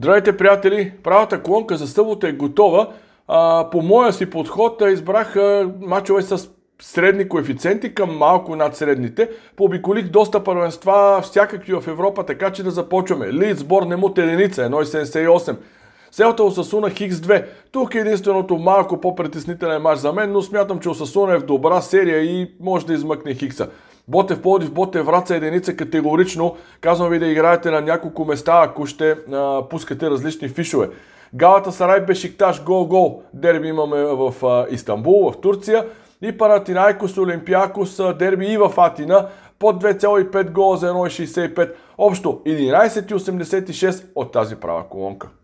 Здравейте, приятели! Правата клонка за събота е готова. А, по моя си подход избрах мачове с средни коефициенти към малко над средните. Пообиколих доста първенства всякакви в Европа, така че да започваме. Лид сбор не му единица, 1,78. Селта Осасуна Хикс 2. Тук е единственото малко по-притеснителен мач за мен, но смятам, че Осасуна е в добра серия и може да измъкне Хикса. Ботев Плодив, Ботев Враца единица категорично. Казвам ви да играете на няколко места, ако ще а, пускате различни фишове. Галата Сарай Бешикташ, гол-гол. Дерби имаме в а, Истанбул, в Турция. И Паратинайкос, Олимпиакос, дерби и в Атина. По 2,5 гола за 1,65. Общо 11,86 от тази права колонка.